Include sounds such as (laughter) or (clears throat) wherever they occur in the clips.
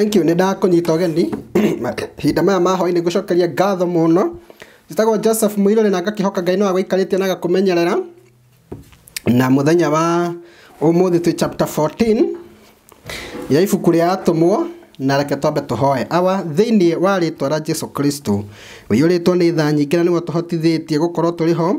thank you nida å geni mahinda maya ma hwainä ngå cokeria ngatho må no njätagwo joseph må irå rä na ngakä hoka ngai no agå ikarä tie na gakå menyerera na må wa å må chapter 14 ya ibuku rä atå na reke twambe tå awa thä inä wa rä ra jesu kristo wä yå rä two nä tha nyingä na nä we tå hotithä tie gå korwo tå rä ho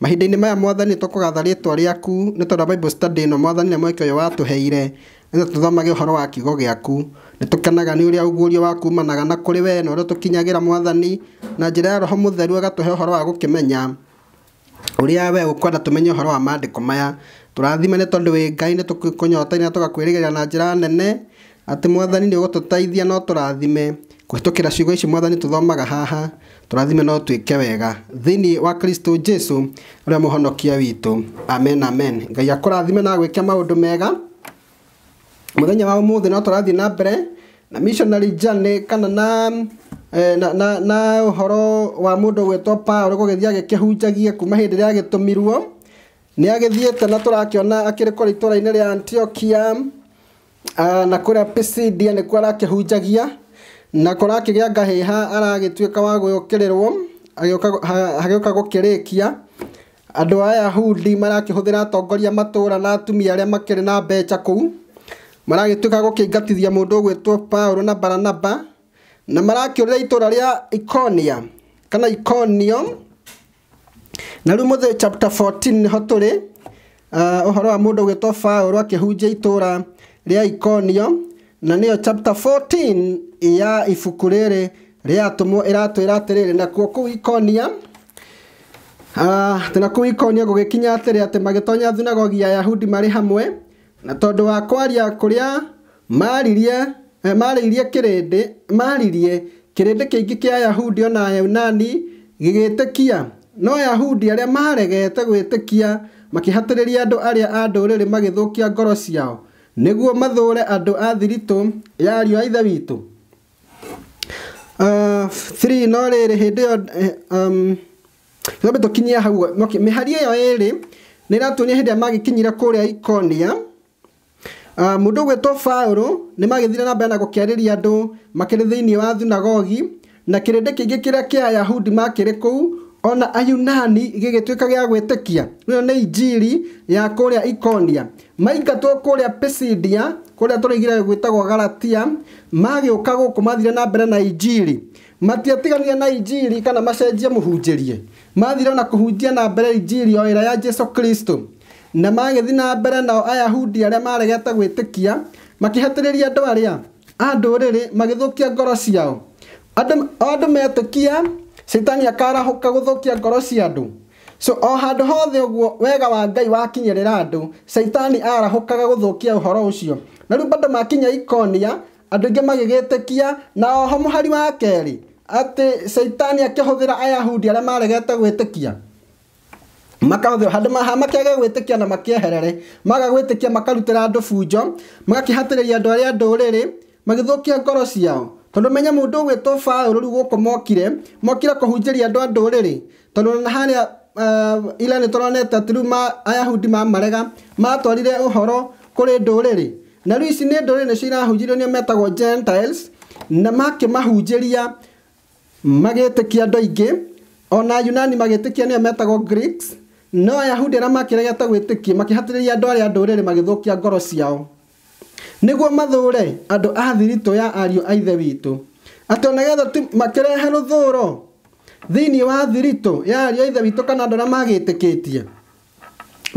mahinda-inä maya mwathani tå kå gatha rĩtwa rĩaku nĩ tondå bible study ĩno mwathani nä mweke å yå watå heire nä tå thomage wa kiugo gäaku nitukenaga ni å rä wa kumanaga na kuri we na å rä mwathani na njä ya roho mutheru theru uhoro wa gukimenya kä menya å rä a we å kwenda tå wa mandäko maya turathima rathime tondu tondå ngai nä tukunyota kå tukakwirigira na tå nene ati mwathani ni å no turathime rathime kå hä tå ciugo ici mwathani tuthomaga haha turathime no tuike wega thini wa kristo jesu å muhonokia a amen amen ngai akurathime na gwike maundu mega må wa må thä no tå rathiä na mbere na missionary journey kana eh, na na na na horo wa mundu gwitwo Paul gugithia agikihunjagia kuma hindi ria gitumirwo ni agithiite na turakiona akiri kuri itũra ine rĩa Antiochia na kuria Pisidia nikuo arakihunjagia na kurakigĩa ngahĩha aragĩtuĩka wa gwĩũkĩrĩrwo hagĩũka gũkĩrĩkia andũ a Ayahudi marakĩhũthĩra tongoria matura na atumia arĩa makĩrĩ na mbeca kũu maragĩtuĩka gũkĩingatithia mũndũ ũgwĩtwo Paulo na Baranaba na marakĩũrĩra itũra rĩa ikonia kana Iconium na rĩu mũthĩ chapter 14 nĩho tũrĩ uh, ũhoro wa mũndũ ũgwĩtwo Paulo akĩhunjia itũra rĩa Iconium na nĩyo chapter 14 ya ibuku rĩrĩ rĩa atũmwo ĩratwĩra atĩrĩrĩ nakuo kũu Iconium uh, ah, na kũu Iconium gũgĩkinya atĩrĩ atĩ magĩtonya thunagogi ya Yahudi marĩ hamwe na tondå wa kwaria kå rä a maririe eh, marĩirie maririe kĩrĩndĩ kingi kĩa ayahudi ona yunani gĩgĩtĩkia no ayahudi aria maregete gwĩtĩkia makihatiriria andu aria a ndũrĩrĩ magĩthũkia ngoro ciao niguo mathure andu a thiritũ ya ariũ a ithe witũ uh, no riri hĩndĩ ĩyo eh, um, tũkinyie hau mĩhari ĩyo ĩrĩ nĩ ĩratuonia hĩndĩ ĩrĩa kuria ikonia Ah, mundu gwitwo Paũlũ nĩ magĩthire na mbere na gũkĩarĩria andũ makĩrĩ thĩinĩ wa thunagogi na kirinde kingi kĩrĩa kia Yahudi makĩrĩ kũu ona Ayunani gĩgĩtuĩka gya gwetekia ĩno nĩ injiri ya kũrĩa Ikonia maingatwo kũrĩa Pisidia kũrĩa tũrĩigire gwitagwa Galatia magĩũka gũkũ mathire na mbere na injiri matiatiganire na injili kana macenjie mũhunjĩrie mathire na kũhunjia na mbere injili oira ya Jesu Kristo na magĩthiĩ na mbere nao ayahudi arĩa maregete gwĩtĩkia makĩhatĩrĩria andũ arĩa a ndũrĩrĩ magĩthũkia ngoro ciao andũ metĩkia citani akarahũka gũthũkia ngoro cia andũ so o handũ hothe ũguo wega wa ngai wakinyĩrĩra andũ caitani arahũkaga gũthũkia ũhoro ũcio na rĩu bado makinya ikonia andũ aingĩ magĩgĩtĩkia na oho mũhari wa kerĩ atĩ caitani akĩhũthĩra ayahudi arĩa maregete gwĩtĩkia makahotherwo handå maha makĩage gwä tä kia na makĩeherere maga gwä tä kia makarutĩra andå bunjo magakihatĩrĩria andå arĩa ndũrĩrĩ magĩthå kia ngoro ciao tondo menya må ndå ũgwĩtwo baũrũ rĩu gũkũ mokire mokire kũhunjĩria andå a ndũrĩrĩ tondo na ila uh, eh, ira nä tåronete atä ma ayahudi ma marega matwarire ma horo kũrĩ ndũrĩrĩ na rĩu ici nä ndũrĩrĩ nä cio irahunjĩrio nä metagwo gentiles na makĩmahunjĩria magĩtĩkia andũ aingĩ ona yunani magĩtĩkia nĩo metagwo greeks no ayahudi arĩa makĩregete gwĩtĩkia makĩhatĩrĩria andũ arĩa ndũrĩrĩ magĩthũkia ngoro ciao nĩguo mathũũre andũ a thiritũ ya ariũ a ithe witũ atĩ onagetha tu makĩrehe rũthũũro thĩinĩ wa thiritũ ya ariũ a ithe witũ kana andũ arĩa magĩtĩkĩtie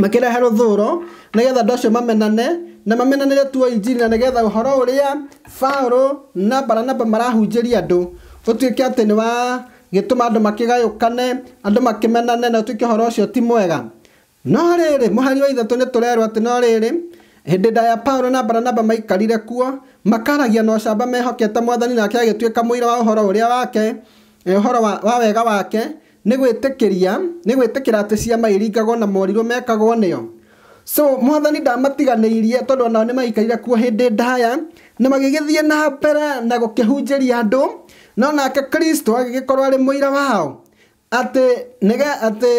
makĩrehe rũthũũro nĩgetha andũ acio mamenane na mamenanĩre tuo injiri na nĩgetha ũhoro ũrĩa Paũlũ na Baranaba marahunjĩria andũ ũtuĩke atĩ nĩ wa gĩtũma andũ makĩgayũkane andũ makĩmenane na tuĩke ũhoro ũcio ti mwega no rĩrĩ mũhari wa ithatũ nĩ tũrerwo atĩ no rĩrĩ hĩndĩ ĩnda ya paulo na baranaba maikarire kuo makaragia na ũcamba mehokete mwathani nake agĩtuĩka mũira wa ũhoro ũrĩa wake eh, ũhoro wa wega wake nĩ gwĩtĩkĩria nĩ gwĩtĩkĩra atĩ ciama iringagwo na morirũ mekagwo nĩo so mwathani ndamatiganĩirie tondũ onao nĩ maikarire kuo hĩndĩ ndaya na magĩgĩthiĩ na mbere na gũkĩhunjĩria andũ no nake kristo agĩgĩkorwo arĩ mũira wao atĩ nĩge atĩ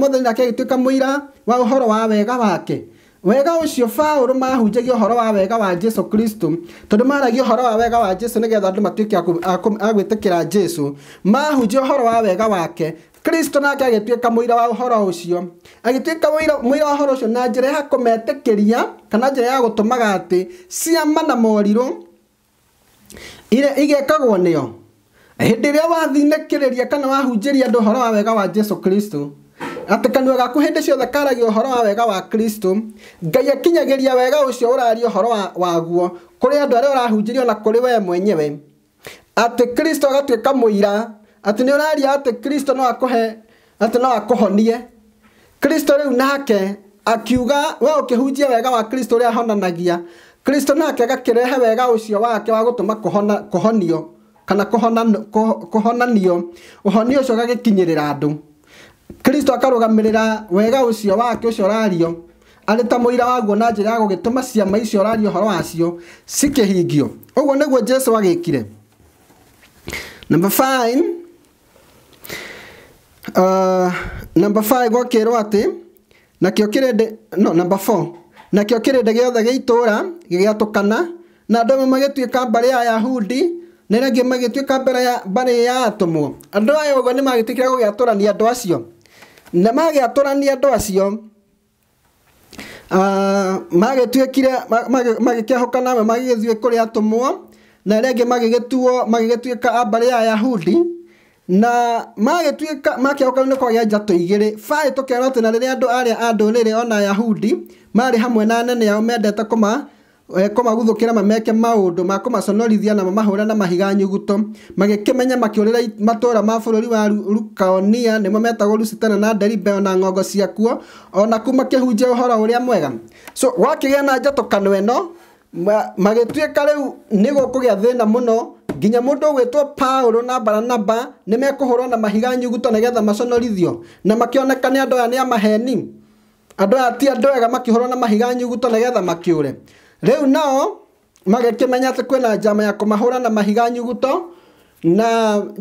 mũthenya e, akĩagĩtuĩka mũira wa ũhoro wa wega wake wega ũcio baũrũ mahunjagia ũhoro wa wega wa jesu kristo tondũ maaragia ũhoro wa wega wa jesu nĩgetha andũ matuĩke a gwĩtĩkĩra jesu mahunjia ũhoro wa wega wake kristo nake agĩtuĩka mũira wa ũhoro ũcio agĩtuĩka mũira wa ũhoro ũcio na njĩra ya kũmetĩkĩria kana njĩra ya gũtũmaga atĩ ciama na morirũ ĩrĩa ĩgekagwo nĩo hĩndĩ ĩrĩa wathinĩkĩrĩria kana wahunjĩria andũ horo wa wega wa Jesu Kristo atĩ kanua gaku hĩndĩ ciothe karagia horo wa wega wa Kristo Ngai akinyagĩria wega ũcio ũraria ũhoro waguo kũrĩ andũ arĩa ũrahunjĩria ona kũrĩ wee mwenyewe atĩ Kristo agatuĩka mũira atĩ nĩ ũraria atĩ Kristo no akũhe atĩ no akũhonie Kristo rĩu nake akiuga we ũkĩhunjia wega wa Kristo ũrĩa ahonanagia kristo nake agakirehe wega ucio wake wa gutuma kuhona kuhonio kana kuhonanio uhonio ucio gagikinyirira andu kristo akarugamirira wega ucio wake ucio rario arĩ ta mũira waguo na njira ya gũgĩtũma ciama icio ũraria uhoro wacio cikĩhingio ũguo nĩguo jesu agĩkire number 5 uh, number 5 gwakĩrwo atĩ nakĩo kĩrĩndĩ no number four nakĩo kĩrĩndĩ gĩothe gĩa itũũra gĩgĩatũkana na andũ amwe ka mbarĩ ya ayahudi na arĩa angĩ magĩtuĩka mbarĩ ya atũmwo andũ aya ũguo nĩ magĩtĩkĩra gũgĩatũrania andũ acio na magĩatũrania andũ acio magĩtuĩkire magĩkĩahũka nawe magĩgĩthiĩ kuri atũmwo na arĩa angĩ magĩgĩtuo magĩgĩtuĩka ka mbarĩ ya ayahudi na magĩtuĩka makĩaũkanio kwa gĩa njatũ igĩrĩ baĩ tũkĩona atĩ na rĩrĩa andũ arĩa a andå rä rä ona ayahudi marä hamwe na nene ao mendete kå eh, maguthå kä ra mameke maå ndå makå maconorithia na ra na mahiga nyuguto ra matå ra ma bå rå ri wa nä mo metagwo Lusitania na Delibeo na ng'ongo ciakuo ona kũ makĩhunjia ũhoro ũrĩa mwega so gwakĩgĩa na gå kå gä a thä na må no nginya mundu ugwitwo paulo na baranaba nä mekåhå na mahiga nyuguto nä getha maconorithio na makioneka nä andå aya nä amaheni andå aya ti andå ega makĩhũrwo na mahiga nyuguto nä getha makĩũre rĩu nao magĩkĩmenya atĩ kwĩna njama ya kũmahũra na mahiga nyuguto na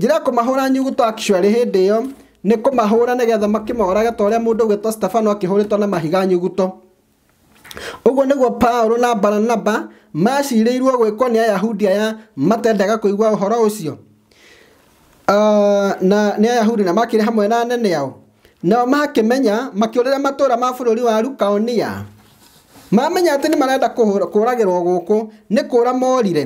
ra ya kũmahũra nyuguto actually hĩndĩ ĩyo nĩ kũmahũra nĩgetha makĩmorage ta ũrĩa mũndũ ũgĩtwo Stefano akĩhũrĩtwo na mahiga nyuguto Ũguo nĩguo Paũlũ na Baranaba macirĩirwo gwĩkwo nĩ Ayahudi aya matendaga kũigua ũhoro ũcio. Uh, na nĩ Ayahudi na makĩrĩ hamwe na anene ao. Nao makĩmenya makĩũrĩra matũũra ma bũrũri wa Lukaonia. Mamenya atĩ nĩ marenda kũũragĩrwo gũkũ nĩ kũũra morire.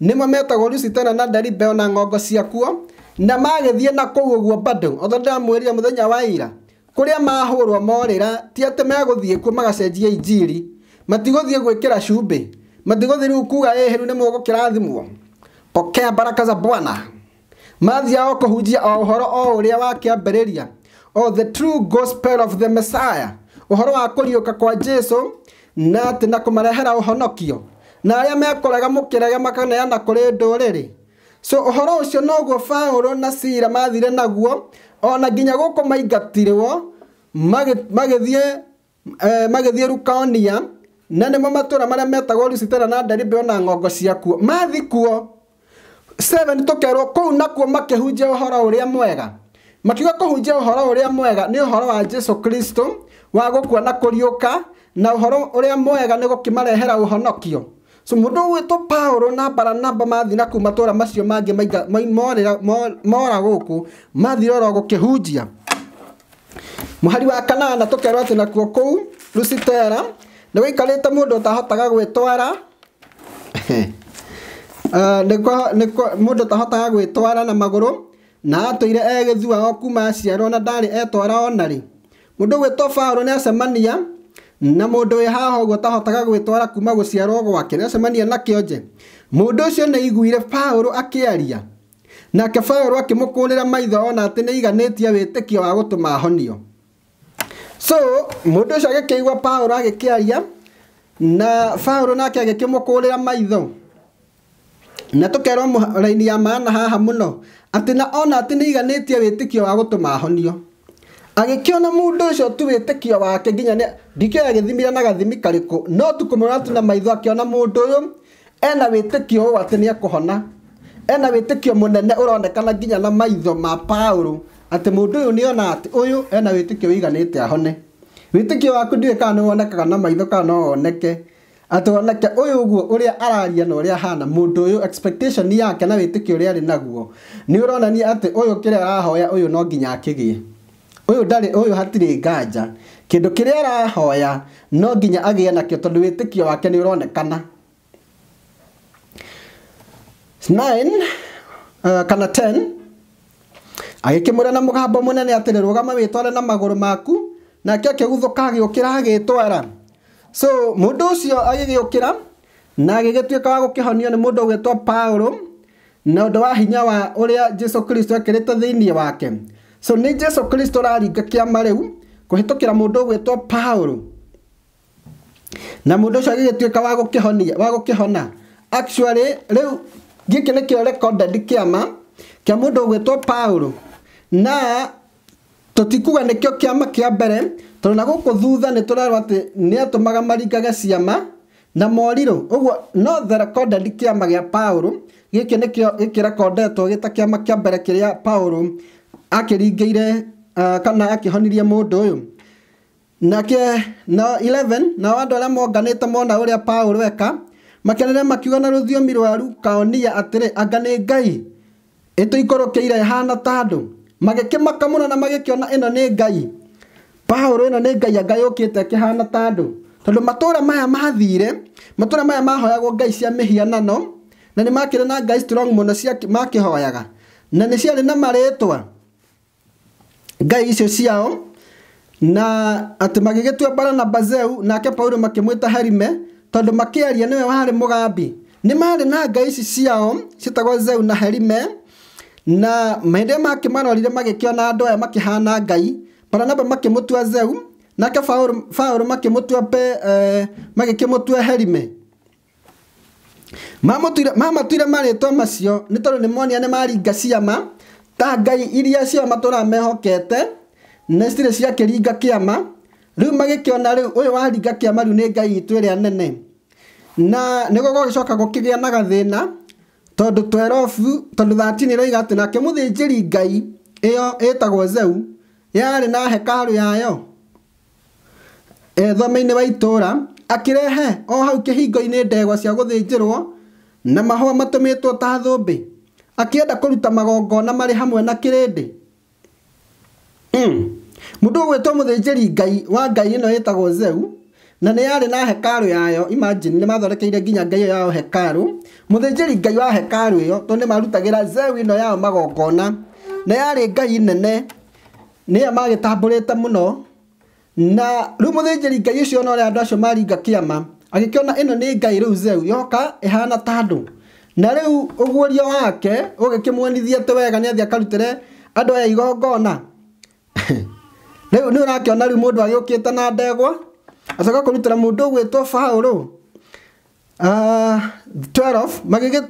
Nĩmo metagwo Lusitana na Daribeo na ng'ongo ciakuo na magĩthiĩ na kũu ũguo bado. Otho ndamwĩrire mũthenya wa ira kuria mahurwo morira ti ati meguthie kuo magacenjia injiri matiguthie gwikira cumbi matiguthie riu kuga eheru ni mugukirathimwo pokea baraka za bwana mathiao kuhunjia o uhoro o uria wakiambiriria o oh, the true gospel of the messiah uhoro wa kuriuka kwa jesu na ati na kumarehera uhonokio na aria mekorega mukirega makaneana kuri nduriri so uhoro ucio noguo paulo na sira mathire naguo ona nginya gå maingatirwo magithie thiä rukaonia na nä mo matå ra marä a metagwo lucitera na ndaribe ona ng'ongo ciakuo mathikuo seven tå kerwo kå u nakuo makä hunjia å horo å rä a mwega makiuga kå hunjia å horo å rä a mwega nä å horo wa jesu kristo wa gå kua na kå riå ka na å horo å rä a mwega nä gå kä marehera å honokio so må ndå gwä two paårå na baranaba mathiä na kå matå ra macio mangä mora gå kå mathirä oro gå kä hunjia hari wa kanana tå kerwo atä nakuo kå u lucitera nä ikarä te må ndå å tahotaga gwä twara må (laughs) eh, ndå tahotaga gwä twara na magå rå na atå ire egä thuao kuma aciarwo na ndarä etwara onarä må ndå gwä two paårå nä acemania na mundu wi haha uguo tahotaga gwitwara kuma guciarwo gwake nĩacemania na kĩonje mundu ũcio nĩaiguire paulo akĩaria nake paulo akĩmũkũrĩra maitho ona atĩ nĩaiganĩtie wĩtĩkio wa gũtũma honio so mundu ũcio agĩkĩigua paulo agĩkĩaria na paulo nake agĩkĩmũkũrĩra maitho na tå kerwo raini ya maana haha må no atä na ona atĩ nĩaiganĩtie wĩtĩkio wa gũtũma honio agikiona mundu ucio tu witikio wake nginya ni ndikio agithimire na gathimi kariku no tukumwira tu na maitho akiona mundu uyu ena witikio uyu ati ni ekuhona ena witikio munene uronekana nginya na maitho ma Paulo ati mundu uyu ni ona ati uyu ena witikio wiganite ahone witikio waku ndiũĩ kana ni wonekaga na maitho kana no woneke atĩ woneke ũyũ uguo ũrĩa araria na ũrĩa hana mundu ũyũ expectation yake na wĩtĩkio ũrĩa ari naguo ni ũronania atĩ ũyũ kĩrĩa arahoya ũyũ no nginya akigie uyu ndari uyu hatirä nganja kä ndå kä rä a arahoya no nginya agä na kyo tondu wä tä kio wake nä å ronekana uh, kana 10 agäkä na må gambo må nene atä rä rå gama wä na magå rå maku nake akä guthå ka agä å kä ra agä twara so må ndå å cio agä gä å kä ra na agä gä tuä ka wa gå kä honio nä må ndå na å ndå wa hinya wa å rä a jesu kristo ekä rä te thä inä wake so nä jesu kristo raringa kä ama rä u kå hä tå kä ra må ndå å gwätwo paulo na må ndå å cio agä gä tuä ka wa gå kä hona rä u gä kä nä kä o kä ama kä a må ndå å gwätwo paulo na tå tikuga nä kä o kä ama kä a mbere tondå na gå kå thutha nä tå rerwo atä nä atå maga maringage ciama na morirå åguo no the recorded kä ama gä a paulo gä kä nä kä rekondetwo gä ta kä ama kä a mbere kä rä a paulo akiringĩire ah, kana akĩhonirie mũndũ ũyũ nake na 11 na wandu arĩa monganĩte mona ũrĩa Paũlũ weka makenere makiuga na rũthiomi rwa Lukaonia atĩrĩ anga ni Ngai ĩtũikũrũkĩire ĩhana hana tandu magĩkĩmaka mũno na magĩkĩona ino ni Ngai Paũlũ ino ni Ngai anga yũkĩte ĩkĩhana ta andũ tondũ matũra maya mathire matura maya mahoyagwo ngai cia mihianano na ni makire na ngai strong cia makihoyaga na nĩ ciarĩ na marĩtwa ngai icio ciao na atĩ magĩgĩtuambana na bazeu nake paulo makĩmwĩta herime tondũ makĩaria nĩwe warĩ mũgambi nĩ marĩ na ngai ici ciao ciĩtagwo zeu na harime na hĩndĩ ĩrĩa makĩmarorire magĩkĩona andũ aya makĩhana ngai baranaba makĩmũtua zeu nake paulo makĩmũtua pe eh, magĩkĩmũtua herime mamatuire marĩtwa macio nĩ tondũ nĩ monia nĩ maringa ciama ta ngai iria cia matũra mehokete na citirĩ ciakĩringa kĩama rĩu magĩkĩona rĩu ũyũ waringa kĩama rĩu nĩ ngai itũ ĩrĩa nene na nĩguo gũgĩcoka gũkĩgĩa na gathĩna tondũ twerobu tondũ thatini roiga atĩ nake mũthĩnjĩri ngai ĩyo ĩtagwo Zeu yarĩ na hekarũ yayo thome-inĩ wa itũũra akĩrehe o hau kĩhingo-inĩ ndegwa cia gũthĩnjĩrwo na mahũa matũmĩtwo ta thũmbĩ akienda kũruta magongona marĩ hamwe na kĩrĩndĩ hmm. mũndũ ũgwĩtwo mũthĩnjĩri ngai wa ngai ĩno ĩtagwo Zeu na nĩ yarĩ na hekarũ yayo imagine nĩ mathondekeire nginya ngai yao hekarũ mũthĩnjĩri ngai wa hekarũ ĩyo tondũ nĩ marutagĩra Zeu ĩno yao magongona na yarĩ ngai nene nĩye magĩtambũrĩte mũno na rĩu mũthĩnjĩri ngai ũcio ona ũrĩa andũ acio maringa kĩama agĩkĩona ĩno nĩ ngai rĩu Zeu yoka ihana ta andũ na rĩu ũguũrio wake ũgĩkĩmuonithia atĩ wega nĩ athiĩ akarutĩre andũ aya igongona (laughs) rĩu nĩ ũrakĩona rĩu mũndũ agĩũkĩte na ndegwa acoka kũrutĩra mũndũ ũgwĩtwo Paũlũ uh, ah, 12 magĩgĩ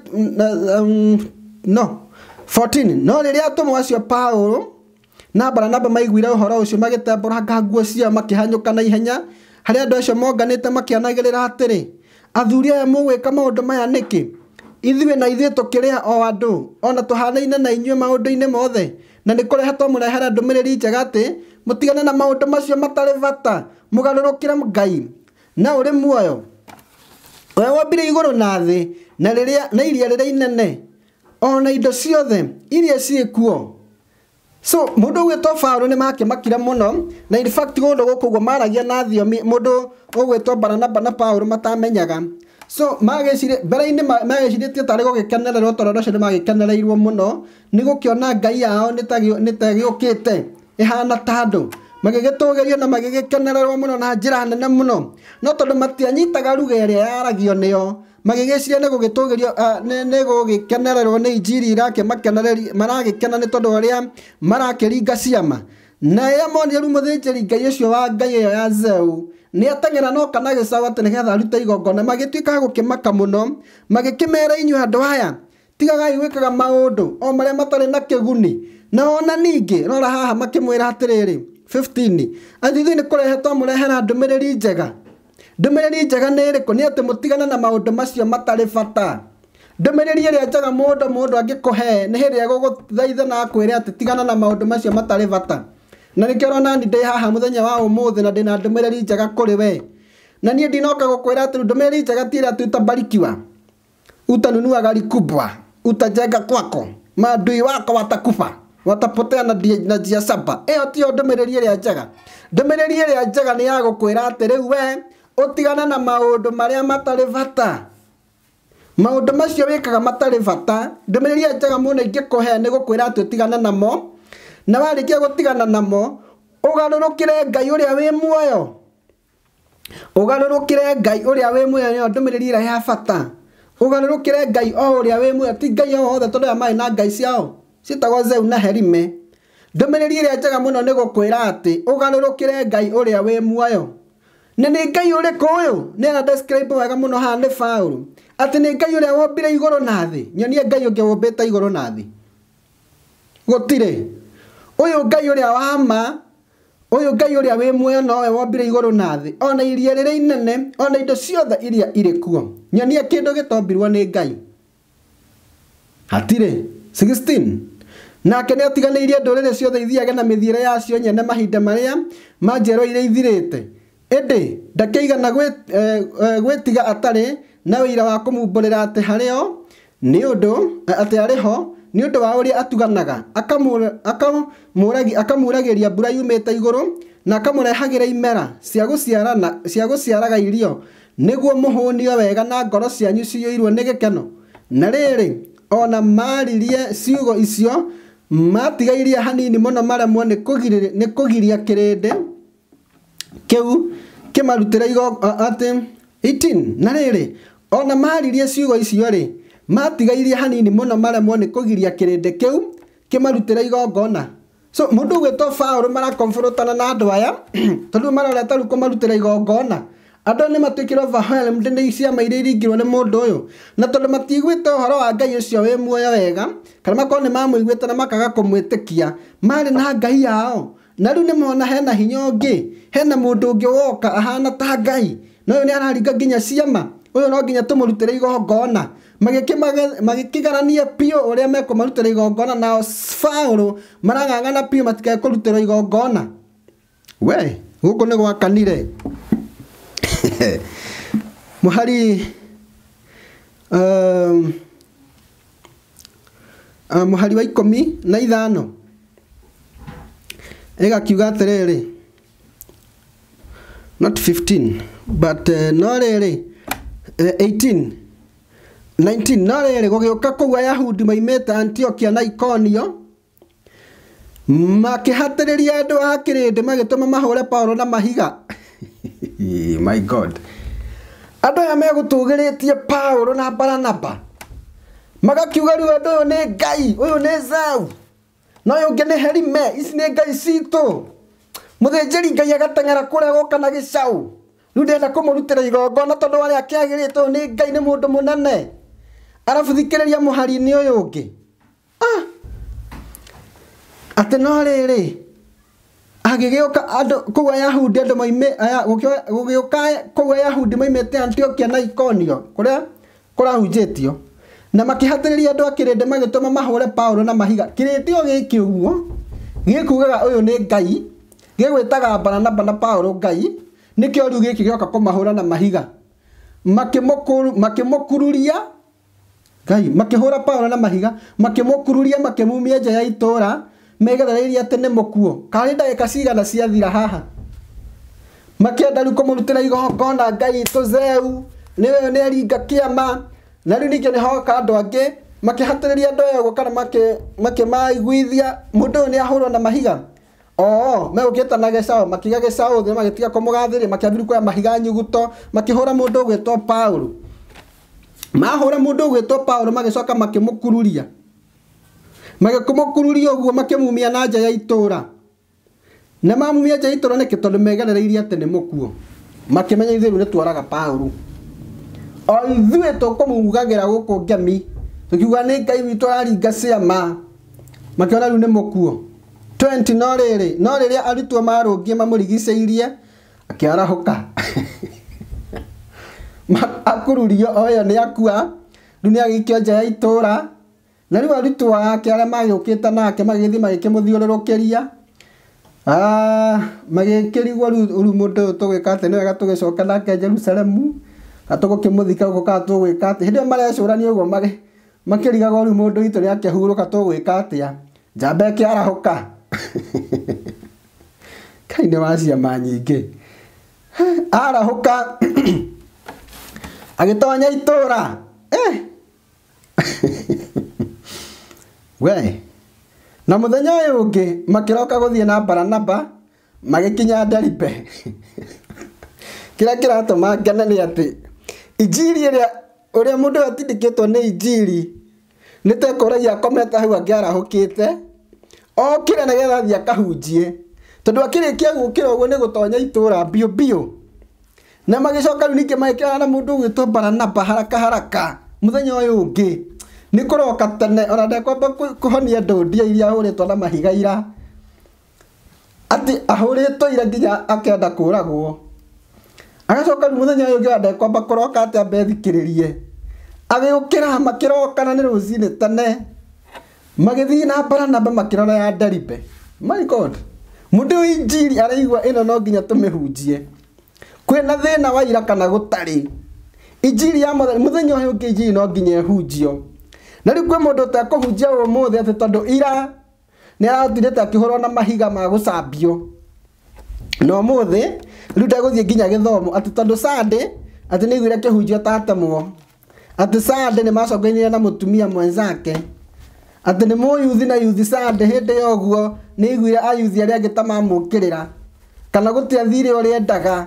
um, no 14 no rĩrĩa atũmwo acio Paũlũ na Baranaba maiguire ũhoro ũcio magĩtembũranga nguo ciao makĩhanyũka na ihenya harĩa andũ acio monganĩte makĩanagĩrĩra atĩrĩ athuri aya mũgwĩka maũndũ maya nĩkĩ ithuĩ na ithuĩ tũkĩrĩ o andũ ona na tũhanaine na inyuĩ maũndũ-inĩ mothe na nĩ kũreha twamũrehera ndũmĩrĩri njega atĩ mũtigane na maũndũ macio matarĩ bata mũgarũrũkĩre ngai na ũrĩ muoyo we wombire igũrũ na thĩ na rĩrĩa na iria rĩrĩa inene ona na indo ciothe iria ciĩ kuo so mũndũ ũgwĩtwo Paũlũ nĩ makĩmakire mũno na in fact kũndũ gũkũ ũguo maaragia na thiomi mũndũ ũgwĩtwo Baranaba na Paũlũ matamenyaga so magecire mbere-inĩ magecirĩtie tarĩ gũgĩkenerera ũtoro ũcio nĩ magĩkenereirwo mũno nĩ gũkĩona ngai yao nĩtegĩũkĩte ĩhana ta andũ magĩgĩtũgĩrio na magĩgĩkenererwo mũno na njĩra nene mũno no tondũ matianyitaga ruga ĩrĩa yaragio nĩo magĩgĩciria nĩ gũgĩtũgĩrio nĩ gũgĩkenererwo nĩ injiri irakĩmakenereria maragĩkena nĩ tondũ ũrĩa marakĩringa ciama na ĩrĩa monire rĩu mũthĩnjĩri ngai ũcio wa ngai ĩyo ya Zeu nä ateng'era no kana gä cago getha arute igongona magä tuä kaga gå kä maka må no kä mera inyuä andå aya tigagai gwä kaga o marä a matarä na kä guni na ona ningä rora haha makä mwä ra atä rä rä athithuä nä kå njega ndå njega nä rä kå nä atä na maå macio matarä bata ndũmĩrĩri ĩrĩa njega mũndũ mũndũ angĩkũhe nĩ hĩndĩ ĩrĩa na akwĩre atĩ tigana na maũndũ macio matarĩ bata na nä kä rona nä ndä haha må thenya wa å na ndä na ndå mä reri njega kå rä we na niä ndinoka gå kwä ra atä ndå mä reri njega tiä rä a tutabarikiwa utanunuaga likubwa utajenga kwako maadui wako watakufa watapotea na, na njia saba ä yo tiyo ndå mä rä ri ä rä a njega ndå mä rä ri ä rä a njega nä ya gå kwä ra atä rä u we å tigane na maå ndå marä a matarä bata maå ndå macio wä kaga matarĩ bata ndå mä rä ri ä njega må no ingä kå he nä gå kwä ra atä å tigane namo na warĩkia gũtigana namo ũgarũrũkĩre ngai ũrĩa wĩ muoyo ũgarũrũkĩre ngai ũrĩa wĩ muoyo nĩyo ndũmĩrĩri ĩrĩa ya bata ũgarũrũkĩre ngai o ũrĩa wĩ muoyo ti ngai o wothe tondũ aya marĩ na ngai ciao ciĩtagwo zeu na herime ndũmĩrĩri ĩrĩa njega mũno nĩ gũkwĩra atĩ ũgarũrũkĩre ngai ũrĩa wĩ muoyo nĩ nĩ ngai ũrĩkũ ũyũ nĩ ana describe wega mũno haha nĩ baũlũ atĩ nĩ ngai ũrĩa wombire igũrũ na thĩ nyonie ngai ũngĩ wombĩte igũrũ na thĩ gũtirĩ uyu ngai uria wa ma uyu ngai uria wi muoyo nowe wombire iguru na thi ona iria riri inene ona indo ciothe iria irĩ kuo nyonia kĩndũ gĩtombirwo nĩ ngai hatirĩ 16 nake nĩ atiganĩirie ndũrĩrĩ ciothe ithiage na mĩthiĩre yacio nyene mahinda marĩa ma njerwa iria ithirĩte ĩndĩ ndakĩigana eh, eh, gwĩtiga atarĩ na wĩira wa kũmumbũrĩra atĩ harĩ o nĩ ũndũ atĩ arĩ ho nä å ndå wa å rä a atuganaga akamå ragä mbura yumä te igå na akamå rehagä ra imera cia gå ciaraga irio niguo muhunio wega na ngoro cianyu ciyũirwo nĩ gĩkeno na riri ona maririe ciugo icio matigairie hanini mũno maremwo nĩ kũgiria kĩrĩndĩ kĩu kĩmarutĩre atĩ 18 na riri ona maririe ciugo icio ri matigairie hanini muno maremwo nä kå giria kä rä ndä kä u kä marutire igongona so må ndå gwä mara baå marakomborotana na andå aya (clears throat) tondå maroreta rä kå marutire igongona andå nä matuä kä rwo ciama iria iringirwo nä må ndå å yå na tondå matigwä te å horo wa ngai å cio wä muoyo wega kana makorwo nä mamå te na makaga kå mwä kia marä na ngai yao na rä u nä mona hena hinya å ngä hena må ndå å ngä woka ahana ta ngai na å yå nä araringa nginya ciama å no nginya tå må rutä igongona magikigarania piu uria mekumarutira igongona nao Paulo marang'ang'ana piu matikae kurutirwo igongona we guku ni gwakanire (laughs) muhari um, uh, muhari wa ikumi na ithano igakiuga atiriri not 15 but uh, no riri uh, 18 19 no rä rä gå gä å ka kå u ayahudi maimä te antiokia na ikonio makä hatä rä ria andå a kä rä ndä magä tå ma mahå re paulo na mahiga (laughs) my god andå aya megå tå gä rä tie paulo na baranaba magakiuga rä u andå å yå nä ngai å yå nä zau no yå ngä nä herime ici nä ngai citå må thä njä ri ngai agateng'era kå rä gå kana gä caå rä u ndä enda kå må rutä ra igongona tondå arä a kä agä rä two nä ngai nä må ndå må nene arabu thikireria muhari ni uyu ungi ah. atä no rĩrĩ agĩgĩũka andũ kũu ayahudi andũ maimĩ gũgĩũka kũu ayahudi maimĩte antiokia na ikonio kũrĩa kũrahunjĩtio na makĩhatĩrĩria andũ a kĩrĩndĩ magĩtũma mahũre paulo na mahiga kĩrĩndĩ o gĩkĩ ũguo gĩkugaga ũyũ nĩ ngai gĩgwĩtaga baranaba na paulo ngai nĩkĩo rĩu gĩkĩ gĩoka kũmahũra na mahiga makĩmũkururia ngai makĩhũra paulo na mahiga makĩmũkururia makĩmumia nja ya itũũra megetharĩirie atĩ nĩ mũkuo karĩ ndagĩka cigana ciathira haha makĩenda rĩu kũmũrutĩra igongona ngai itũ zeu nĩwe nĩ eringa kĩama na rĩu ni hoka andũ angĩ makĩhatĩrĩria andũ aya ũguo make makĩmaiguithia mũndũ ũyũ ni ahũrwo na mahiga oo megũkĩte na makiga makĩiga gĩcaũ thĩ magĩtiga kũmũgathĩrĩria makĩambirikuoya mahiga nyuguto makĩhũra mũndũ ũgwĩtwo paulo mahura mundu ugwitwo Paulo magicoka makimukururia magikumukururia uguo makimumia na nja ya itura na mamumia nja ya itura niki tondu megerereirie ati ni mukuo makimenya ithiru ni twaraga Paulo o ithuĩ tũkũmugagira gũkũ ngemi tũkiuga nĩ ngai witũ araringa ciama makĩona rĩu nĩ mũkuo 20 no rĩrĩ no rĩrĩa arutwo marũngiĩ mamũrigicĩirie akĩarahũka (laughs) akururio oyo nä akua rä u nä agäikio nja ya itå ra na rä u arutwo ake arä a magä å kä te nake magä thiä magä kä må thiå rå rå kä ria ah, magä kä rigwo wega tå nake jerusalemu na tå gå kä må thika gå kå kana tå gwä ka atä hä ndä ä yo marecå rania å guo makä rigaga njamba ä kai nä waciama nyingä arahå ka (clears throat) agitonya itura eh (laughs) we na muthenya uyu ungi makiroka guthie na baranaba magikinya ndaripe (laughs) kira kiratuma ngene ni ati injiri iria uria mundu atindikitwo ni injiri nitekuragia akomete hau angiarahukite okire nigetha athi akahunjie tondu akirikia gukira uguo ni gutonya itura biu biu na magicoka riu ningi magikirana na mundu ugitwo baranaba haraka haraka muthenya uyu ungi ni kuroka tene ona ndekwamba kuhonia ndudia iria ahuritwo na mahiga ira ati ahuritwo ira nginya akenda kuragwo agacoka riu muthenya uyu ungi ona ndekwamba kuroka ati ambe thikiririe makiroka na ni ruciini tene magithii na baranaba makirora ya ndaribe my god mundu injiri araigua ino no nginya tumihunjie kwina thina waira kana gutari injiri ya muthenya uyu ungi injiri no nginya ihunjio na riu kwi kuhujia utakuhunjia umuthi ati tondu ira ni aratinite kihoro na mahiga ma gucambio na umuthi riu ndaguthie nginya githomo ati tondu sande ati ni iguire tata tatemwo ati sande ni macongainire na mutumia mwenzake atĩ nĩ mũyuthi na yuthi sande hĩndĩ ya ũguo nĩ iguire ayuthi arĩa angĩ ta mamũkĩrĩra kana gũtiathire ũrĩa endaga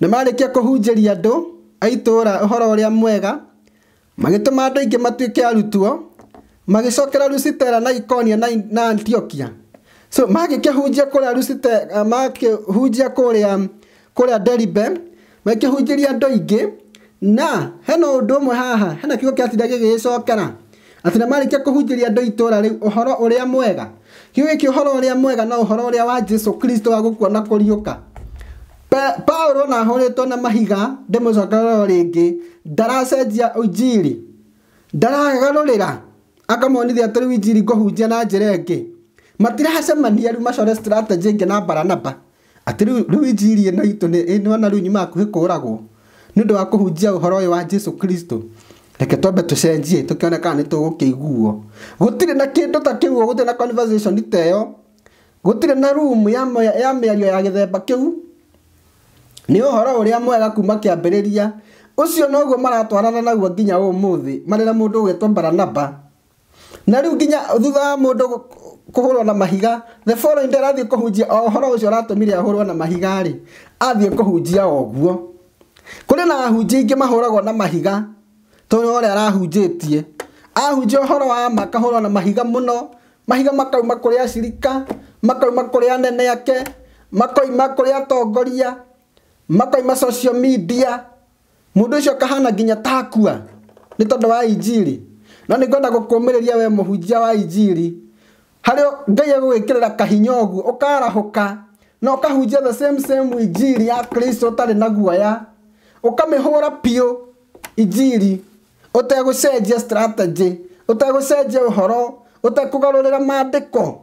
na marĩkia kũhunjĩria andũ a itũũra ũhoro ũrĩa mwega magĩtũma andũ aingĩ matuĩke arutwo magĩcokera Lusitera na Ikonia na, na antiokia so magĩkĩhunjia kũrĩa Lusitera eh, makĩhunjia kũrĩa kũrĩa Deribe magĩkĩhunjĩria andũ aingĩ na hena ũndũ ũmwe haha hena kiugo kĩatinda gĩgĩgĩcokera atĩ na marĩkia kũhunjĩria andũ itũũra rĩu ũhoro ũrĩa mwega kiugo gĩkĩ ũhoro ũrĩa mwega na ũhoro ũrĩa wa Jesũ Kristo wa gũkua na kũriũka paulo na ahũrĩtwo na mahiga ndĩmũcokerero rĩngĩ ndaracenjia ũnjiri ndaragarũrĩra akamonithia atĩ rĩu injiri ngũhunjia na njĩra ĩngĩ matiracemania rĩu macore strategy ĩngĩ na baranaba atĩ rĩu injiri ĩno itũ nĩwona rĩu nyuma hakuhĩ kũragwo ni ũndũ wa kũhunjia uhoro ũyũ wa jesu kristo reke twambe tũcenjie tũkĩone kana nĩ tũgũkĩiguo gũtirĩ na kindu ta kĩu gũtirĩ na conversation ta ĩyo na room ya mĩario ya gĩthemba kiu nĩ ũhoro ũrĩa mwega kuuma kĩambĩrĩria ũcio noguo maratwarana naguo nginya ũmũthĩ marĩ na mũndũ ũgwĩtwo Baranaba na rĩu nginya thutha wa mũndũ kũhũrwo na mahiga the following day arathiĩ kũhunjia o ũhoro ũcio ũratũmire ahũrwo na mahiga rĩ athiĩ kũhunjia oguo kũrĩ na ahunjia ingĩ mahũragwo na mahiga tondũ ũrĩa arahunjĩtie ahunjia ũhoro wa ma kahũrwo na mahiga mũno mahiga makauma kũrĩ acirika makauma kũrĩ anene ake makoima kũrĩ atongoria makaima social media mundu ucio kahana nginya takua ni tondu wa injiri no ni ngwenda gukumiriria we muhunjia wa injiri haria ngai egugwikirira kahinya uguo ukarahuka na ukahunjia the same same injiri ya kristo utari na guoya ukamihura piu injiri utegucenjia strategy utegucenjia uhoro utekũgarũrĩra maandĩko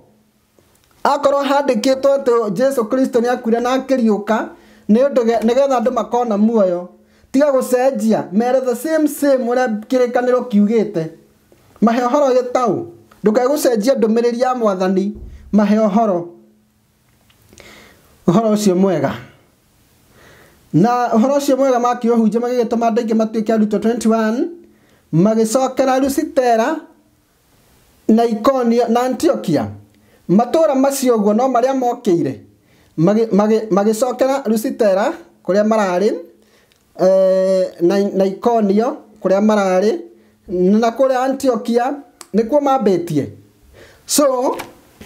akorwo handĩkĩtwo atĩ jesu kristo ni akuire na akĩriũka nä å andå makona muoyo tiga gå cenjia mere the same same å rä a rä kanä ro kiugä te mahe horo gä taå ndå kegå cenjia ndå mä rä ri ya mwathani mahe horo horo å cio mwega na horo cio mwega makä å hunjia magä gä tå ma aingä matuä ke arutwo 21 magĩcokera lusitera na ikonia na antiokia matũũra macio ũguo no marĩa mokĩire magicokera lucitera kuria marari eh, na ikonio kuria marari na kuria antiokia nikuo mambitie so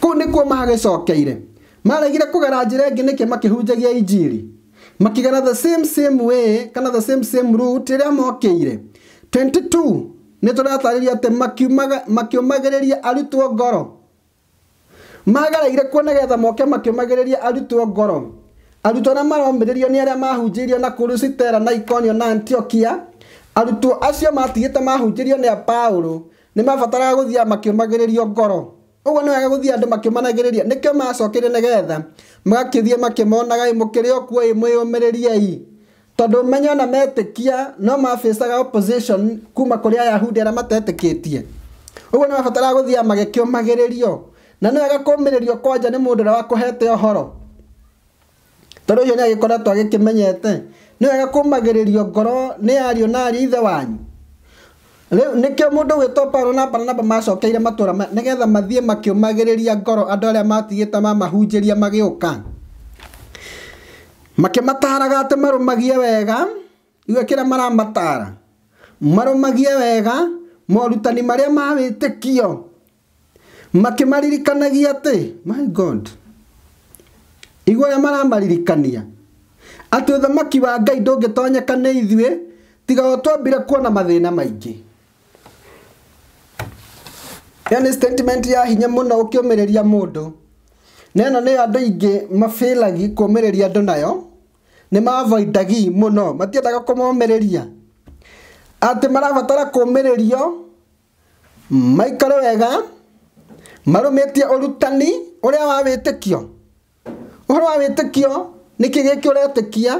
kuu nikuo magicokeire maregire kugera njira ingi niki makihunjagia injiri makigera the same same way kana the same same route ria mokeire 22 ni turatarĩria atĩ makiumagĩrĩria arutwo ngoro magareire kuo nigetha moke makiumagiriria arutwo ngoro arutwo arĩa maromĩrĩrio nĩ arĩa mahunjĩirio na kurusitera na ikonio na antiokia arutwo acio matigĩte mahunjĩrio nĩ a paulo nĩ mabataraga gũthiĩ makiumagĩrĩrio ngoro ũguo nĩ wega gũthiĩ andũ makiumanagĩrĩria nĩkĩo macokire nĩgetha magakĩthiĩ makĩmonaga mũkĩrĩ o kuo mwĩyũmĩrĩriei tondũ na ona metĩkia no mabĩcaga opposition kuma kũrĩ ayahudi arĩa matetĩkĩtie ũguo nĩ mabataraga gũthiĩ magĩkĩũmagĩrĩrio na nä wega kå mä rä rio kwanja nä må ndå å rä a wakå hete åhoro tondå å cio nä agäkoretwo agä kä menyete nä wega kå magä rä rio ngoro nä ariå na ariå ithe wanyu nä kä o må ndå gwä two paulo na baranaba macokeire matå ra nä getha mathiä makä å magä rä ria ngoro andå arä a matigä te mamahunjä ria magä å ka makä mataraga atä marå magie wega iwe kä rä a maramatara marå magie wega morutani marä a mawä tä kio makimaririkanagia ati my god ya maramaririkania atĩ thamaki wa ngai ndũngĩtonyeka nĩ ithuĩ tiga o twambire kuona mathina maingi ĩyo nĩ statement ya hinya muno ũkĩũmĩrĩria mundu na ne nĩyo andũ aingĩ mabĩlagi kũũmĩrĩria nayo nĩ mavoidagi mũno matiendaga kũmomĩrĩria ati marabatara kũũmĩrĩrio maikare wega marumitie urutani uria wa witikio uhoro wa witikio niki giki uretikia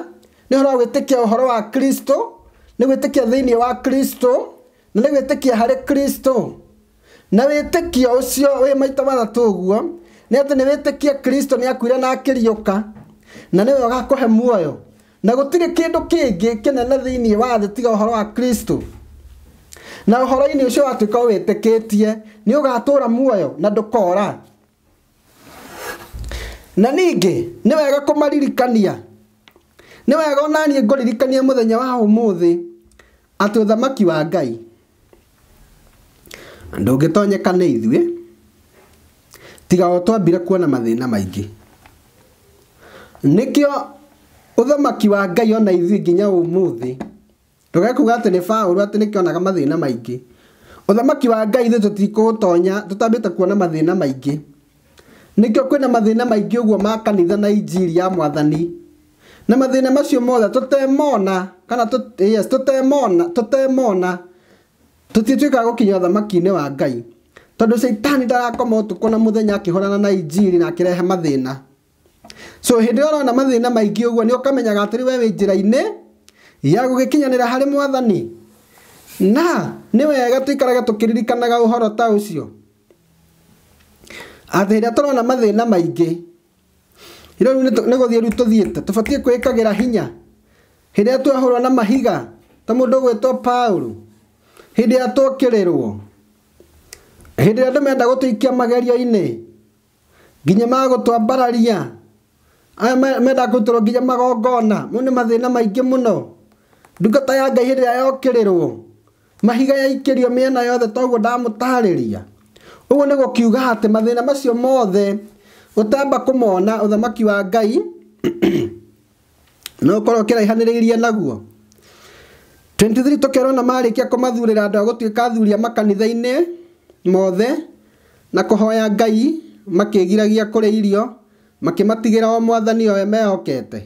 ni uhoro wa gwitikia uhoro wa kristo ni gwitikia thiini wa kristo na nä gwä tä kia harä kristo na wä tä kia å cio wä maita mathatå å guo nä atä nä wä tä kia kristo nä akuire na akä riåka na nä we å gakå he muoyo na gå tirä kä ndå kä ngä kä nene thä inä wa thä tiga å horo wa kristo na å horo-inä å cio watuä ka å wä tä kä tie nä å gatå ra muoyo na ndå kora na ningä nä wega kå maririkania nä wega naniä ngå ririkania må thenya wa å må thä atä å thamaki wa ngai andå ngä tonyeka nä ithuä tigaho twambire kuona mathä na maingä nä kä o å thamaki wa ngai ona ithuä nginya å må thä Ndũgekuga atĩ nĩ Paũlũ atĩ nĩkĩonaga mathĩna maingĩ. Ũthamaki wa Ngai ithuĩ tũtikũũtonya tũtambĩte kuona mathĩna maingĩ. Nĩkĩo kwĩna mathĩna maingĩ ũguo ma kanitha na injiri ya Mwathani. Na mathĩna macio mothe tũtemona kana tut, yes, tũtemona tũtemona tũtituĩkaga gũkinya ũthamaki-inĩ wa Ngai. Tondũ Shaitani ndarakoma ũtukũ na mũthenya akĩhũrana na injiri na akĩrehe mathĩna. So hĩndĩ ĩrĩa ũrona mathĩna maingĩ ũguo nĩ ũkamenyaga atĩrĩ we wĩ njĩra-inĩ ya gũgĩkinyanĩra harĩ mwathani na nĩ wega tũikarage tũkĩririkanaga ũhoro ta ũcio atĩ rĩrĩa tũrona mathĩna maingĩ rĩu nĩ gũthiĩ rĩu tũthiĩte tũbatiĩ kwĩkagĩra hinya hĩndĩ ĩrĩa twahũrwo na mahiga ta mũndũ ũgwĩtwo paũlũ hĩndĩ ĩrĩa twokĩrĩrwo hĩndĩ ĩrĩa andũ menda gũtũikia magerio-inĩ nginya magũtwambararia aya menda kũrutĩrwo nginya magongona mau nĩ mathĩna maingĩ mũno ndungata ya ngai hä ä yokĩrĩrwo mahiga yaikä mĩena yothe toguo ndamũtarĩria ũguo nĩ gũkiuga atĩ mathĩna macio mothe ũtamba kũmona ũthamaki wa ngai (clears throat) no ũkorwo ũkĩraihanĩrĩirie naguo 23 tũkerwo na marĩkia kũmathurĩra andũ a gũtuĩka athuri a makanitha inä mothe na kũhoya ngai makĩgiragia kũrĩa irio makĩmatigĩra o mwathani owe mehokete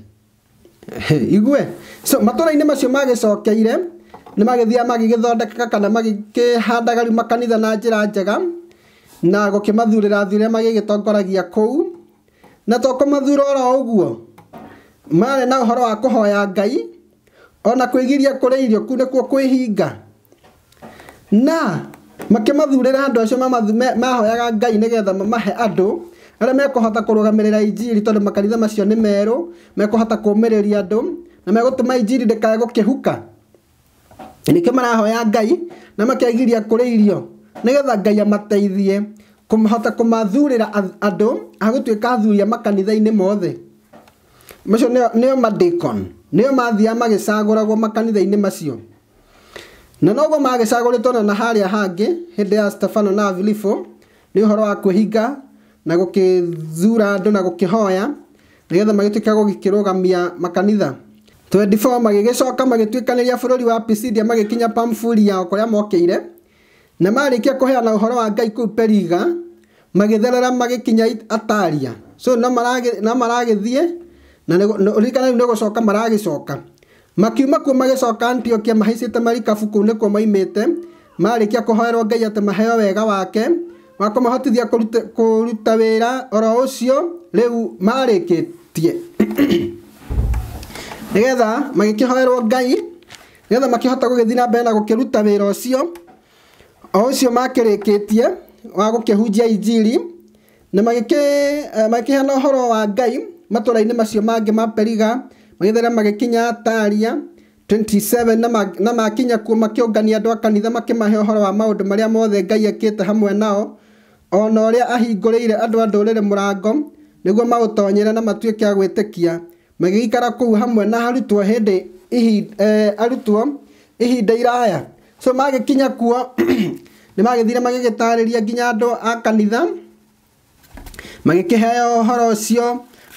igwe so matũra-inĩ macio magĩcokeire nĩ magĩthiaga magĩgĩthondekaga kana magĩkĩhandaga rĩu makanitha na njĩra njega na gũkĩmathurĩra thurĩa magĩgĩtongoragia kũu na to kũmathura oro ũguo maarĩ na ũhoro wa kũhoya ngai ona kwĩgiria kũrĩ irio kuu nĩkuo kwĩhinga na makĩmathurĩra andũ acio mahoyaga ngai nĩgetha mamahe andũ arĩa mekũhota kũrũgamĩrĩra injiri tondũ makanitha macio nĩ merũ mekũhota kũũmĩrĩria andũ na megũtũma injiri ndĩkae gũkĩhuka nĩkĩo marahoya ngai na makegiria kuri irio nĩgetha ngai amateithie kũhota kũmathurĩra andũ agũtuĩka athuri a makanitha-inĩ mothe macio nĩo madikon nĩo mathiaga magĩcagũragwo makanitha-inĩ macio na noguo magĩcagũrĩtwo na na harĩa hangi hĩndĩ ya Stefano na vilifo ni ũhoro wa kwĩhinga na gũkĩthura andũ na gũkĩhoya nĩgetha magĩtuĩka gũkĩrũgamia makanitha 24 magigicoka magituikaniria bururi wa Pisidia magikinya Pamfuli yao kuria mokeire na marikia kuheana uhoro wa Ngai kuu Periga magitherera magikinya Atalia so no maragi no maragithie na ririkana riu nigucoka maragicoka makiuma kuo magicoka Antiochia mahaicite marikabu kuu nikuo maimite marikia kuhoerwo Ngai ati maheo wega wake wa kumahotithia kuruta wira oro ucio riu marikitie nigetha magĩkĩhoerwo ngai nigetha makĩhota gũgĩthiĩ na mbere na gũkĩruta wĩra ũcio o ũcio makĩrĩkĩtie wa gũkĩhunjia injiri na eh, magĩkĩheana horo wa ngai matũũra-inĩ macio mangĩ ma Periga magĩthiĩ magĩkinya Atalia 27 na makinya kuo makĩũngania andũ a kanitha makĩmahe horo wa maũndũ marĩa mothe ngai ekĩte hamwe nao ona ũrĩa ahingũrĩire andũ a ndũrĩrĩ mũrango nĩguo maũtonyere na matuĩke a kia magĩikara kũu hamwe na arutwo hĩndĩ e, arutwo ihinda iraya so magĩkinya kuo (clears throat) nĩ magĩthire magĩgĩtarĩria nginya andũ a kanitha magĩkĩheo ũhoro ũcio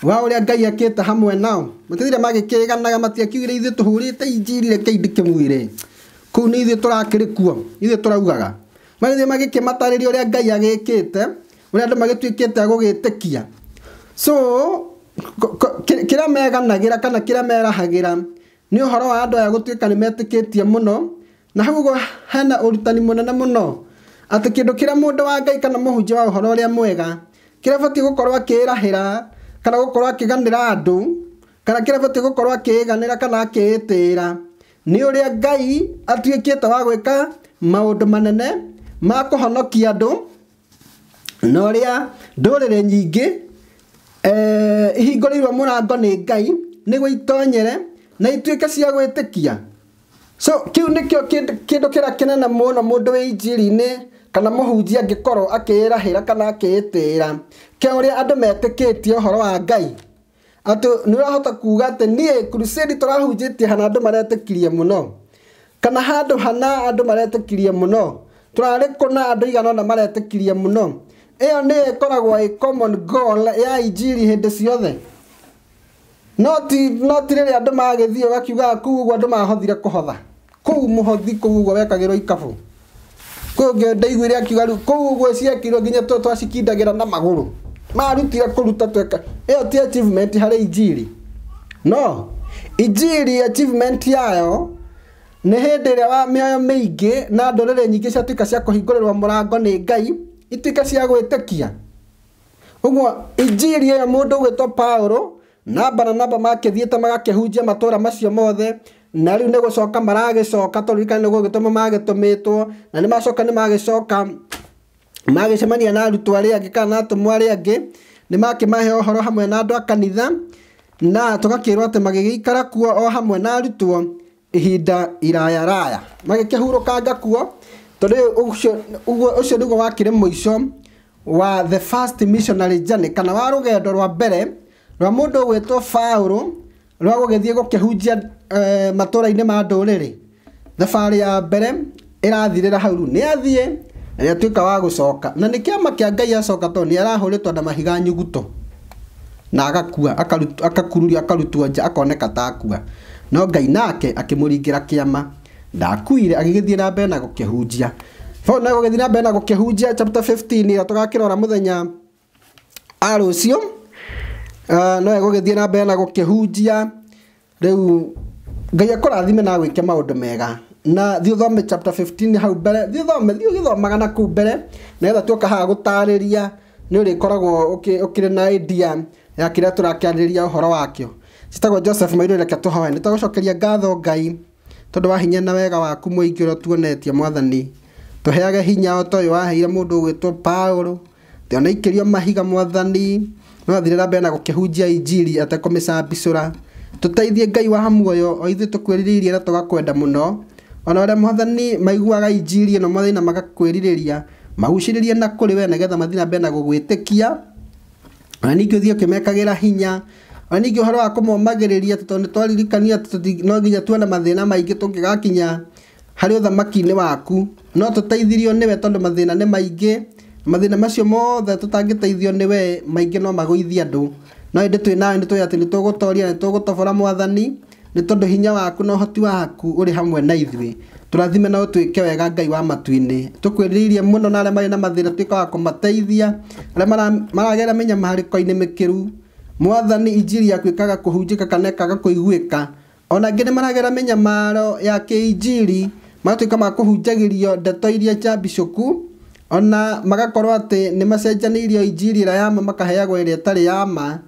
wa ũrĩa ngai akĩte hamwe nao matithire magĩkĩganaga matiakiugire ithuĩ tũhũrĩte injiri reke ndĩkĩmwĩre kũu nĩ ithuĩ tũrakĩrĩ kuo ithuĩ tũraugaga magĩthiĩ magĩkĩmatarĩria ũrĩa ngai agĩkĩte ũrĩa andũ magĩtuĩkĩte agũgĩtĩkia so kä rä a meganagä ra kana kä rä a merahagä ra nä å horo wa andå aya gå tuä ka nä metä kä tie må no na hau ũguo hena kä ndå kä rä a må ndå wa Ngai kana må mũhunjia wa å å horo rä a mwega kä gå kĩrĩa batiĩ rahä ra kana gå korwo akä ganä ra andå kana kä kĩrĩa batiĩ ganä ra kana tä ra nä å rä a Ngai atuä kä te wa gwä ka maå ndå manene ma honokia andå na å rä a ndå rä rä nyingä ihingå rä irwo må rango nä ngai nä nĩguo itonyere na ituä ke cia gwä tä gwĩtĩkia so kĩu nĩkĩo kĩndũ kĩrĩa må no må ndå injiri-inĩ kana må hunji korwo mũhunjia rahä ra kana akä tä ra å rä a andå metä kä tie å horo wa ngai nä atĩ nĩ ũrahota kuuga atĩ tå crusade tie hana andå maretä kirie må no kana handå hana andå maretä kirie andũ maretĩkirie mũno tũrarĩ kũna andũ igana kirie må no ĩyo nĩ ĩkoragwo ĩ common goal ya injiri hĩndĩ ciothe no ti no ti rĩrĩa andũ magĩthiĩ ũgakiugaga kũu ũguo andũ mahothire kũhotha kũu mũhothi kũu ũguo wekagĩrwo ikabũ kũngĩ ndaiguire akiuga rĩu kũu ũguo ciekirwo nginya tũ twacikindagĩra na magũrũ marutire kũruta tweka ĩyo ti achievement harĩ injiri no injiri achievement yayo nĩ hĩndĩ ĩrĩa wa mĩoyo mĩingĩ na ndũrĩrĩ nyingĩ ciatuĩka cia kũhingũrĩrwo mũrango nĩ ngai ituike cia gwĩtĩkia ũguo injiri ĩyo mũndũ ũgwĩtwo paulo na baranaba makĩthiĩte magakĩhunjia matũra macio mothe na rĩu nĩ gũcoka maragĩcoka tũririkane nĩ gũgĩtũma magĩtũmĩtwo na ni macoka nĩ magĩcoka magĩcemania na arutwo arĩa angĩ kana na atũmwo arĩa ni nĩ makĩmahe ũhoro hamwe na andũ a kanitha na tũgakĩrwo atĩ magĩgĩikara kuo o hamwe na arutwo ihinda iraya raya magĩkĩhurũkanga kuo tondu ucio niguo wakire muico wa the first missionary journey kana wa rugendo rwa mbere rwa mundu ugwitwo Paulo rwa gugithie gukihunjia uh, eh, matura-ini ma nduriri thabarĩ ya mbere ĩrathirĩra hau rĩu nĩ athiĩ na nĩ atuĩka wa gũcoka na nĩ kĩama kĩa ngai acoka tondũ nĩ arahũrĩtwo na mahiga nyuguto na agakua akakururio akarutwo nja akoneka ta akua no ngai nake akĩmũringĩra kĩama ndakuire agigithie na mbere na gukihunjia bona gugithie na mbere na gukihunjia chapter 15 ra tugakirora muthenya a rucio ah, no egugithie na mbere na gukihunjia riu ngai akurathime na gwike maundu mega na thiå thome chapter 15 hau mbere thiå thome thiå gĩthomaga na kũu mbere nĩgetha tuokahaga gũtarĩria nĩ ũrĩkoragwo ũkĩrĩ na idea ya kĩrĩa tũrakĩarĩrĩria ũhoro wakĩo citagwo joseph mairå reke tũhoe nĩ tũgũcokeria ngatho ngai tondå wa hinya na wega waku må ingä tuonetie mwathani tå hinya o ta å waheire må ndå å gwä ona ikä mahiga mwathani no athire ra mbere na gå kä hunjia injiri atekå mä ngai wa muoyo o ithuĩ tå na tå gakwenda ona å mwathani maiguaga injiri ĩno no mwathani na magakwä rä na kũrĩ we nĩgetha mathiĩ na mbere na gũgwĩtĩkia gwä tä kia ona ningä å thiä hinya na ningä å horo wa kå momagä tondå nä twaririkania no nginya tuona mathä na maingä tå ngä gakinya harä å thamaki-inä waku no tå teithirio nä we tondå mathä na nä maingä mathä na macio mothe tå tangä teithio nä we maingä no magå ithie andå no ä ndä twä nawe nä twä atä nä tå gå toria nä tå gå tobora mwathani nĩ tondũ hinya waku na ũhoti waku ũrĩ hamwe na ithuĩ tũrathime na ũtuĩke wega ngai wa matu-inĩ tũkwĩrĩirie mũno na arĩa marĩ na mathĩna tuĩka wa kũmateithia arĩa maragera mĩnyamarĩko-inĩ mĩkĩru mwathani injiri yaku ĩkaga kũhunjĩka kana ĩkaga kũiguĩka ona angĩ nĩ maragera mĩnyamaro ya kĩinjiri magatuĩka ma kũhunjagĩrio ndeto iria cia bicoku ona magakorwo atĩ nĩ macenjanĩirio injiri ĩrĩa yama makaheagwo ĩrĩa ĩtarĩ yama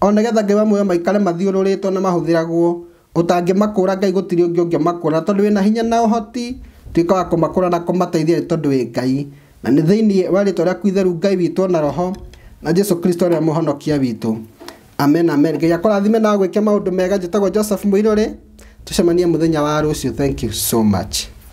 ona getha ngai wamuoya maikare mathiũrũrĩtwo na mahũthĩragwo ũtangĩmakũra ngai gũtirĩ ũngĩ ũngĩmakũra tondũ wĩna hinya na ũhoti tuika wa kũmakũra na kũmateithia nĩ tondũ wĩ ngai na nĩ thĩiniĩ wa rĩtwa rĩaku itheru ngai witũ na roho na jesu kristo ũrĩa mũhonokia witũ amen amen ngai akorathime na gwä ke maå ndå mega njä tagwo joseph må irå rä tå cemanie må thenya wa rå thank you so much